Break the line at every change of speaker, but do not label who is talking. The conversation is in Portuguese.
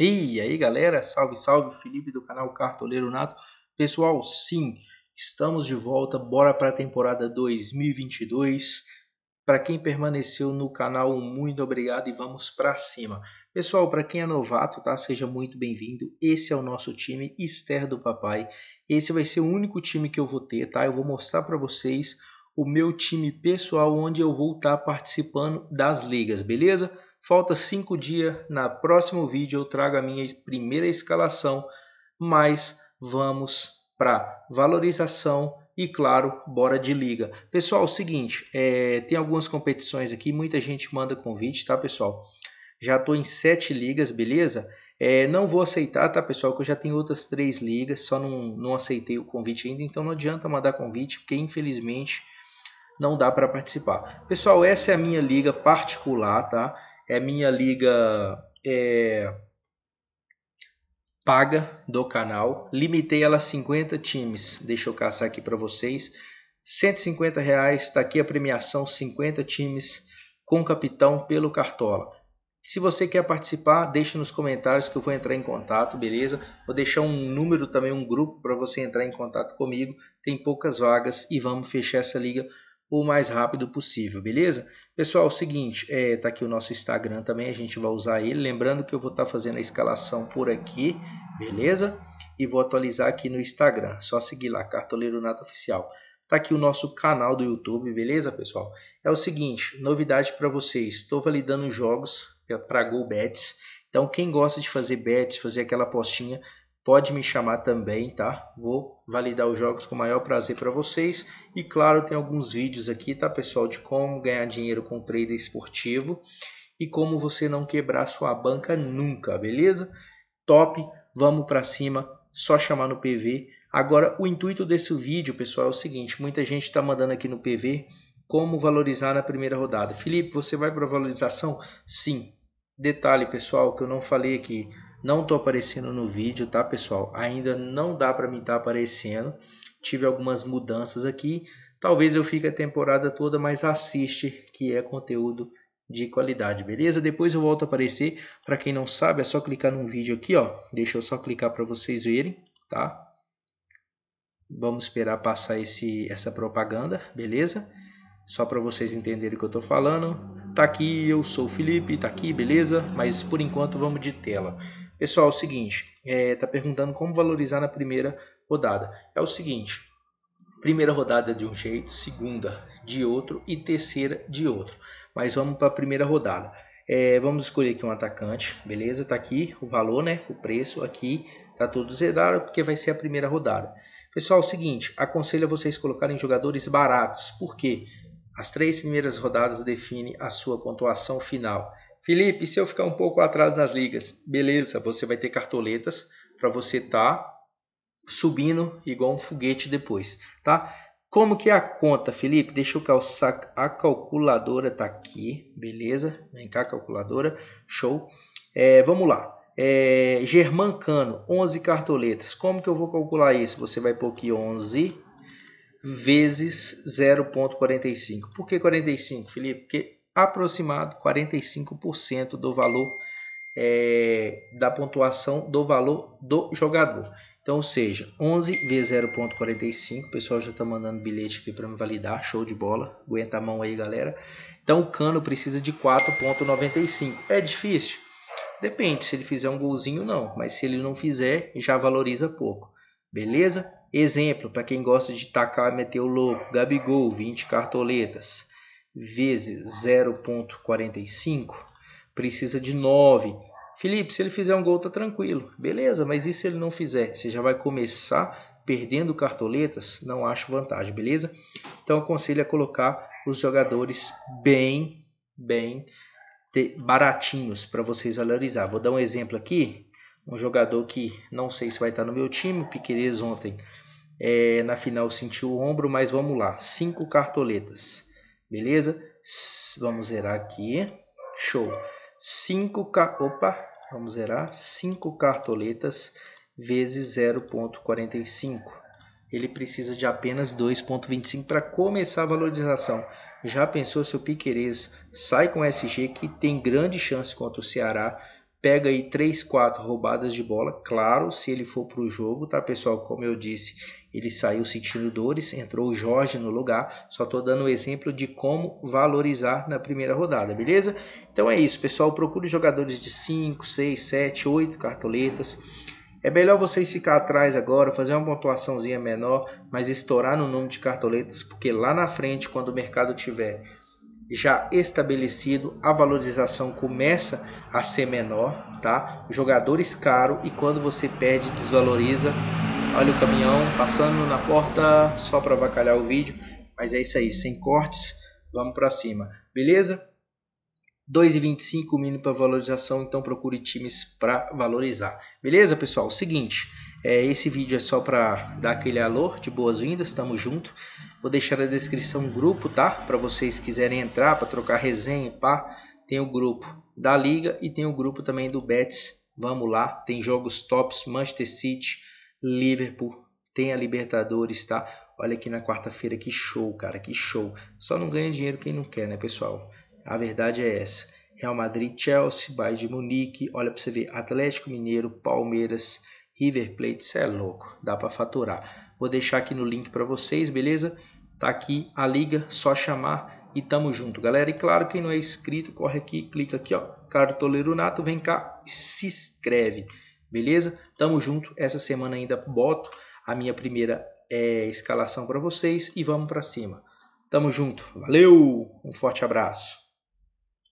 E aí galera, salve salve, Felipe do canal Cartoleiro Nato. Pessoal, sim, estamos de volta, bora para a temporada 2022. Para quem permaneceu no canal, muito obrigado e vamos para cima. Pessoal, para quem é novato, tá? Seja muito bem-vindo. Esse é o nosso time Esther do Papai. Esse vai ser o único time que eu vou ter, tá? Eu vou mostrar para vocês o meu time pessoal onde eu vou estar tá participando das ligas, beleza? Falta cinco dias, na próximo vídeo eu trago a minha primeira escalação, mas vamos para valorização e claro, bora de liga. Pessoal, é o seguinte, é, tem algumas competições aqui, muita gente manda convite, tá pessoal? Já estou em sete ligas, beleza? É, não vou aceitar, tá, pessoal? Que eu já tenho outras três ligas, só não, não aceitei o convite ainda, então não adianta mandar convite, porque infelizmente não dá para participar. Pessoal, essa é a minha liga particular, tá? é minha liga é, paga do canal. Limitei ela a 50 times. Deixa eu caçar aqui para vocês. 150 reais, está aqui a premiação, 50 times com capitão pelo Cartola. Se você quer participar, deixe nos comentários que eu vou entrar em contato, beleza? Vou deixar um número também, um grupo para você entrar em contato comigo. Tem poucas vagas e vamos fechar essa liga o mais rápido possível, beleza? Pessoal, é o seguinte, é, tá aqui o nosso Instagram também, a gente vai usar ele. Lembrando que eu vou estar tá fazendo a escalação por aqui, beleza? E vou atualizar aqui no Instagram, só seguir lá, Cartoleiro Nato Oficial. Tá aqui o nosso canal do YouTube, beleza, pessoal? É o seguinte, novidade para vocês, estou validando jogos para GoBets. Então, quem gosta de fazer bets, fazer aquela apostinha, pode me chamar também, tá? Vou validar os jogos com o maior prazer para vocês. E claro, tem alguns vídeos aqui, tá, pessoal, de como ganhar dinheiro com trader esportivo e como você não quebrar sua banca nunca, beleza? Top, vamos para cima, só chamar no PV. Agora, o intuito desse vídeo, pessoal, é o seguinte, muita gente está mandando aqui no PV como valorizar na primeira rodada. Felipe, você vai para valorização? Sim. Detalhe, pessoal, que eu não falei aqui não tô aparecendo no vídeo, tá, pessoal? Ainda não dá para mim estar tá aparecendo. Tive algumas mudanças aqui. Talvez eu fique a temporada toda, mas assiste, que é conteúdo de qualidade, beleza? Depois eu volto a aparecer. Para quem não sabe, é só clicar no vídeo aqui, ó. Deixa eu só clicar para vocês verem, tá? Vamos esperar passar esse, essa propaganda, beleza? Só para vocês entenderem o que eu tô falando. Tá aqui, eu sou o Felipe, tá aqui, beleza? Mas por enquanto vamos de tela. Pessoal, é o seguinte, está é, tá perguntando como valorizar na primeira rodada. É o seguinte, primeira rodada de um jeito, segunda de outro e terceira de outro. Mas vamos para a primeira rodada. É, vamos escolher aqui um atacante, beleza? Tá aqui o valor, né? O preço aqui tá tudo zerado porque vai ser a primeira rodada. Pessoal, é o seguinte, aconselho a vocês colocarem jogadores baratos, porque as três primeiras rodadas definem a sua pontuação final. Felipe, e se eu ficar um pouco atrás nas ligas? Beleza, você vai ter cartoletas para você estar tá subindo igual um foguete depois, tá? Como que é a conta, Felipe? Deixa eu calçar a calculadora tá aqui, beleza? Vem cá, calculadora, show. É, vamos lá. É, Germán Cano, 11 cartoletas. Como que eu vou calcular isso? Você vai pôr aqui 11 vezes 0.45. Por que 45, Felipe? Porque aproximado 45% do valor é, da pontuação do valor do jogador. Então, ou seja, 11 vezes 0.45, o pessoal já está mandando bilhete aqui para me validar, show de bola, aguenta a mão aí galera. Então o Cano precisa de 4.95, é difícil? Depende, se ele fizer um golzinho não, mas se ele não fizer, já valoriza pouco, beleza? Exemplo, para quem gosta de tacar, meter o louco, Gabigol, 20 cartoletas vezes 0,45 precisa de 9. Felipe, se ele fizer um gol, tá tranquilo. Beleza, mas e se ele não fizer? Você já vai começar perdendo cartoletas? Não acho vantagem, beleza? Então aconselho a colocar os jogadores bem, bem baratinhos para vocês valorizar. Vou dar um exemplo aqui. Um jogador que não sei se vai estar tá no meu time, Piquerez ontem é, na final sentiu o ombro, mas vamos lá. Cinco cartoletas. Beleza? Vamos zerar aqui. Show. 5K, opa, vamos zerar. 5 cartoletas vezes 0.45. Ele precisa de apenas 2.25 para começar a valorização. Já pensou se o Piqueires sai com o SG, que tem grande chance contra o Ceará, pega aí 3, 4 roubadas de bola. Claro, se ele for para o jogo, tá pessoal? Como eu disse, ele saiu sentindo dores, entrou o Jorge no lugar. Só estou dando um exemplo de como valorizar na primeira rodada, beleza? Então é isso, pessoal. Procure jogadores de 5, 6, 7, 8 cartoletas. É melhor vocês ficar atrás agora, fazer uma pontuaçãozinha menor, mas estourar no número de cartoletas, porque lá na frente, quando o mercado tiver já estabelecido, a valorização começa a ser menor, tá? Jogadores caro e quando você perde, desvaloriza. Olha o caminhão passando na porta, só para avacalhar o vídeo, mas é isso aí, sem cortes, vamos para cima, beleza? 2,25 mínimo para valorização, então procure times para valorizar. Beleza, pessoal? Seguinte, é, esse vídeo é só para dar aquele alô de boas-vindas, tamo junto. Vou deixar na descrição o grupo, tá? Para vocês quiserem entrar, para trocar resenha, pá. Tem o grupo da Liga e tem o grupo também do Betis. Vamos lá, tem jogos tops, Manchester City, Liverpool, tem a Libertadores, tá? Olha aqui na quarta-feira, que show, cara, que show. Só não ganha dinheiro quem não quer, né, pessoal? A verdade é essa. Real Madrid, Chelsea, Bayern de Munique, olha para você ver, Atlético Mineiro, Palmeiras, River Plate, cê é louco, dá para faturar. Vou deixar aqui no link para vocês, beleza? Tá aqui a liga, só chamar e tamo junto, galera. E claro, quem não é inscrito, corre aqui, clica aqui, ó, Cartoleiro Nato, vem cá e se inscreve, beleza? Tamo junto. Essa semana ainda boto a minha primeira é, escalação para vocês e vamos para cima. Tamo junto. Valeu! Um forte abraço.